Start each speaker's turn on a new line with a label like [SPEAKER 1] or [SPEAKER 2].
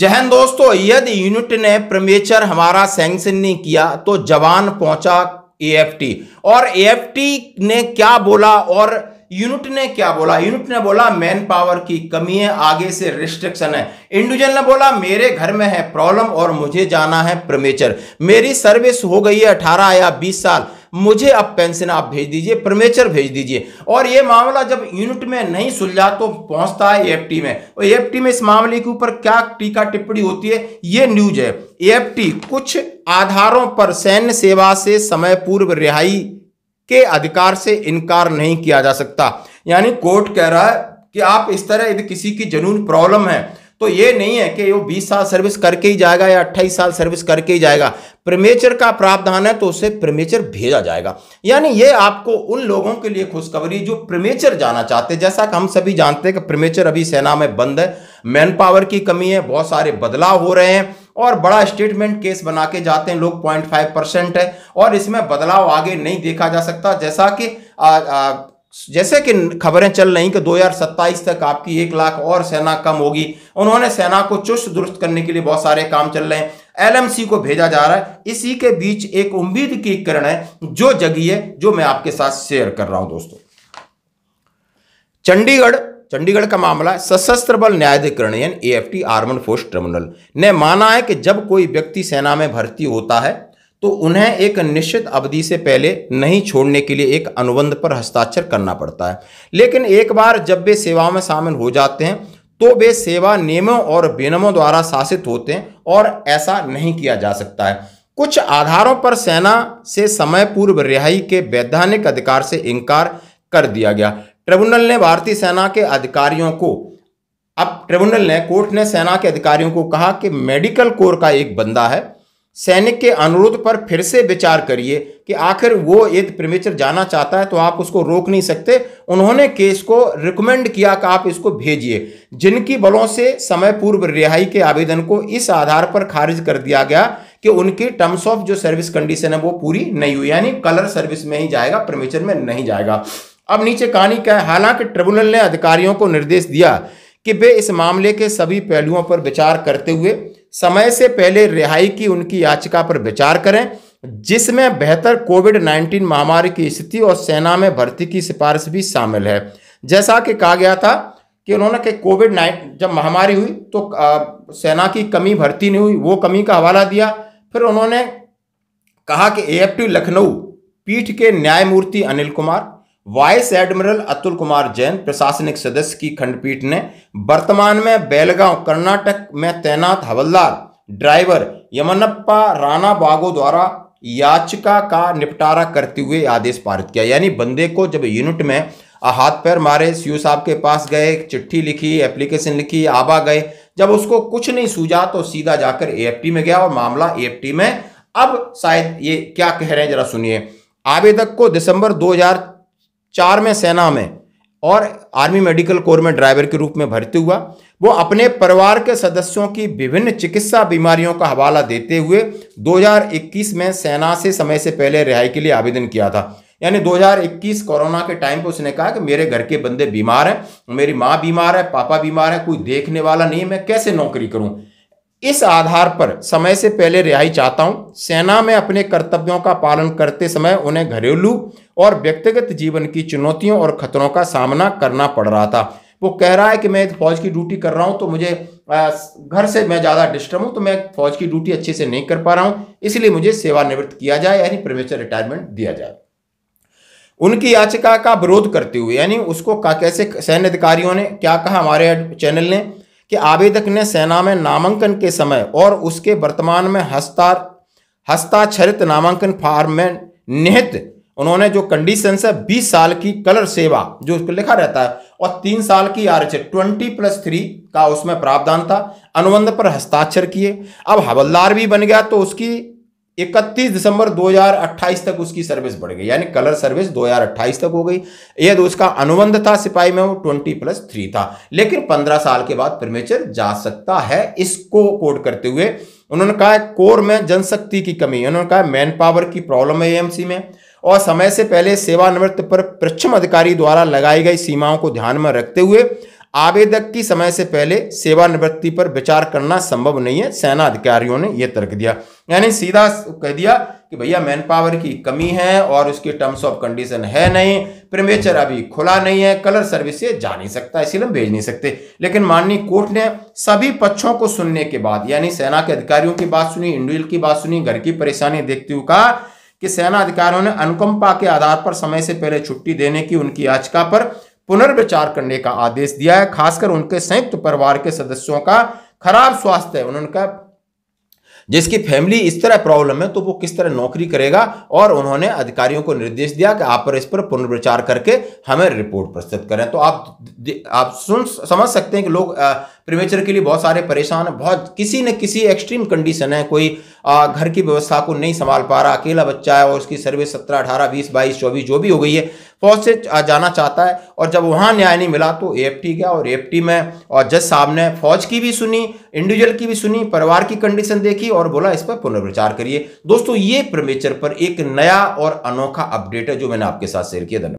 [SPEAKER 1] जहन दोस्तों यदि यूनिट ने प्रमेचर हमारा सेंक्शन नहीं किया तो जवान पहुंचा एएफटी और एएफटी ने क्या बोला और यूनिट ने क्या बोला यूनिट ने बोला मैन पावर की कमी है आगे से रिस्ट्रिक्शन है इंडिविजुअल ने बोला मेरे घर में है प्रॉब्लम और मुझे जाना है प्रमेचर मेरी सर्विस हो गई है अठारह या बीस साल मुझे अब पेंशन आप भेज दीजिए प्रमेचर भेज दीजिए और ये मामला जब यूनिट में नहीं सुलझा तो पहुंचता है एएफटी में और एएफटी में इस मामले के ऊपर क्या टीका टिप्पणी होती है ये न्यूज है एएफटी कुछ आधारों पर सैन्य सेवा से समय पूर्व रिहाई के अधिकार से इनकार नहीं किया जा सकता यानी कोर्ट कह रहा है कि आप इस तरह यदि किसी की जनून प्रॉब्लम है तो ये नहीं है कि वो 20 साल सर्विस करके ही जाएगा या 28 साल सर्विस करके ही जाएगा प्रेमेचर का प्रावधान है तो उसे प्रेमेचर भेजा जाएगा यानी ये आपको उन लोगों के लिए खुशखबरी जो प्रेमेचर जाना चाहते हैं जैसा कि हम सभी जानते हैं कि प्रेमेचर अभी सेना में बंद है मैन पावर की कमी है बहुत सारे बदलाव हो रहे हैं और बड़ा स्टेटमेंट केस बना के जाते हैं लोग पॉइंट फाइव परसेंट है और इसमें बदलाव आगे नहीं देखा जा सकता जैसा कि जैसे कि खबरें चल रही कि 2027 तक आपकी एक लाख और सेना कम होगी उन्होंने सेना को चुस्त दुरुस्त करने के लिए बहुत सारे काम चल रहे हैं एलएमसी को भेजा जा रहा है इसी के बीच एक उम्मीद की किरण है जो जगी है जो मैं आपके साथ शेयर कर रहा हूं दोस्तों चंडीगढ़ चंडीगढ़ का मामला सशस्त्र बल न्यायाधिकरण F T armed force tribunal ने माना है कि जब कोई व्यक्ति सेना में भर्ती होता है तो उन्हें एक निश्चित अवधि से पहले नहीं छोड़ने के लिए एक अनुबंध पर हस्ताक्षर करना पड़ता है लेकिन एक बार जब वे सेवाओं में शामिल हो जाते हैं तो वे सेवा नियमों और विनियमों द्वारा शासित होते हैं और ऐसा नहीं किया जा सकता है कुछ आधारों पर सेना से समय पूर्व रिहाई के वैधानिक अधिकार से इनकार कर दिया गया ट्रिब्यूनल ने भारतीय सेना के अधिकारियों को अब ट्रिब्यूनल ने कोर्ट ने सेना के अधिकारियों को कहा कि मेडिकल कोर का एक बंदा है सैनिक के अनुरोध पर फिर से विचार करिए कि आखिर वो यदि प्रेमेचर जाना चाहता है तो आप उसको रोक नहीं सकते उन्होंने केस को रिकमेंड किया कि आप इसको भेजिए जिनकी बलों से समय पूर्व रिहाई के आवेदन को इस आधार पर खारिज कर दिया गया कि उनकी टर्म्स ऑफ जो सर्विस कंडीशन है वो पूरी नहीं हुई यानी कलर सर्विस में ही जाएगा प्रेमेचर में नहीं जाएगा अब नीचे कहानी क्या है हालांकि ट्रिब्यूनल ने अधिकारियों को निर्देश दिया कि वे इस मामले के सभी पहलुओं पर विचार करते हुए समय से पहले रिहाई की उनकी याचिका पर विचार करें जिसमें बेहतर कोविड 19 महामारी की स्थिति और सेना में भर्ती की सिफारिश भी शामिल है जैसा कि कहा गया था कि उन्होंने कि कोविड नाइन जब महामारी हुई तो आ, सेना की कमी भर्ती नहीं हुई वो कमी का हवाला दिया फिर उन्होंने कहा कि ए लखनऊ पीठ के न्यायमूर्ति अनिल कुमार वाइस एडमिरल अतुल कुमार जैन प्रशासनिक सदस्य की खंडपीठ ने वर्तमान में बेलगांव कर्नाटक में तैनात हवलदार ड्राइवर यमनप्पा राणा बागो द्वारा याचिका का निपटारा करते हुए आदेश पारित किया यानी बंदे को जब यूनिट में हाथ पैर मारे सीयू साहब के पास गए चिट्ठी लिखी एप्लीकेशन लिखी आबा गए जब उसको कुछ नहीं सूझा तो सीधा जाकर ए में गया और मामला ए में अब शायद ये क्या कह रहे हैं जरा सुनिए आवेदक को दिसंबर चार में सेना में और आर्मी मेडिकल कोर में ड्राइवर के रूप में भर्ती हुआ वो अपने परिवार के सदस्यों की विभिन्न चिकित्सा बीमारियों का हवाला देते हुए 2021 में सेना से समय से पहले रिहाई के लिए आवेदन किया था यानी 2021 कोरोना के टाइम पर उसने कहा कि मेरे घर के बंदे बीमार हैं मेरी माँ बीमार है पापा बीमार है कोई देखने वाला नहीं मैं कैसे नौकरी करूँ इस आधार पर समय से पहले रिहाई चाहता हूं सेना में अपने कर्तव्यों का पालन करते समय उन्हें घरेलू और व्यक्तिगत जीवन की चुनौतियों और खतरों का सामना करना पड़ रहा था वो कह रहा है कि मैं फौज की ड्यूटी कर रहा हूं तो मुझे घर से मैं ज़्यादा डिस्टर्ब हूं तो मैं फौज की ड्यूटी अच्छे से नहीं कर पा रहा हूं इसलिए मुझे सेवानिवृत्त किया जाए यानी प्रमेचर रिटायरमेंट दिया जाए उनकी याचिका का विरोध करते हुए यानी उसको कैसे सैन्य अधिकारियों ने क्या कहा हमारे चैनल ने कि आवेदक ने सेना में नामांकन के समय और उसके वर्तमान में हस्ता हस्ताक्षरित नामांकन फार्म में निहित उन्होंने जो कंडीशन है बीस साल की कलर सेवा जो उसको लिखा रहता है और तीन साल की R H twenty plus three का उसमें प्रावधान था अनुबंध पर हस्ताक्षर किए अब हवलदार भी बन गया तो उसकी इकतीस दिसंबर 2028 तक उसकी सर्विस बढ़ गई यानी कलर सर्विस 2028 तक हो गई यदि तो उसका अनुबंध था सिपाही में वो 20 प्लस थ्री था लेकिन 15 साल के बाद प्रमेचर जा सकता है इसको कोड करते हुए उन्होंने कहा कोर में जनशक्ति की कमी उन्होंने कहा मैन पावर की प्रॉब्लम है एएमसी में और समय से पहले सेवानिवृत्त पर प्रक्षम अधिकारी द्वारा लगाई गई सीमाओं को ध्यान में रखते हुए आवेदक की समय से पहले सेवानिवृत्ति पर विचार करना संभव नहीं है सेना अधिकारियों ने यह तर्क दिया यानी सीधा कह दिया कि भैया मैन पावर की कमी है और उसकी टर्म्स ऑफ कंडीशन है नहीं प्रेमेचर अभी खुला नहीं है कलर सर्विस से जा नहीं सकता इसीलिए हम भेज नहीं सकते लेकिन माननीय कोर्ट ने सभी पक्षों को सुनने के बाद यानी सेना के अधिकारियों की बात सुनी इंडिविजुअल की बात सुनी घर की परेशानी देखते हुए कहा कि सेना अधिकारियों ने अनुकंपा के आधार पर समय से पहले छुट्टी देने की उनकी याचिका पर पुनर्विचार करने का आदेश दिया है खासकर उनके संयुक्त परिवार के सदस्यों का खराब स्वास्थ्य है उनका जिसकी फैमिली इस तरह प्रॉब्लम है तो वो किस तरह नौकरी करेगा और उन्होंने अधिकारियों को निर्देश दिया कि आप पर इस पर पुनर्विचार करके हमें रिपोर्ट प्रस्तुत करें तो आप आप सुन समझ सकते हैं कि लोग प्रीमेचर के लिए बहुत सारे परेशान हैं बहुत किसी न किसी एक्सट्रीम कंडीशन है कोई आ, घर की व्यवस्था को नहीं संभाल पा रहा अकेला बच्चा है और उसकी सर्विस सत्रह अठारह बीस बाईस चौबीस जो भी हो गई है फौज से जाना चाहता है और जब वहाँ न्याय नहीं मिला तो ए गया और ए में और जज साहब ने फौज की भी सुनी इंडिविजुअल की भी सुनी परिवार की कंडीशन देखी और बोला इस पर पुनर्विचार करिए दोस्तों ये परमेचर पर एक नया और अनोखा अपडेट है जो मैंने आपके साथ शेयर किया धन्यवाद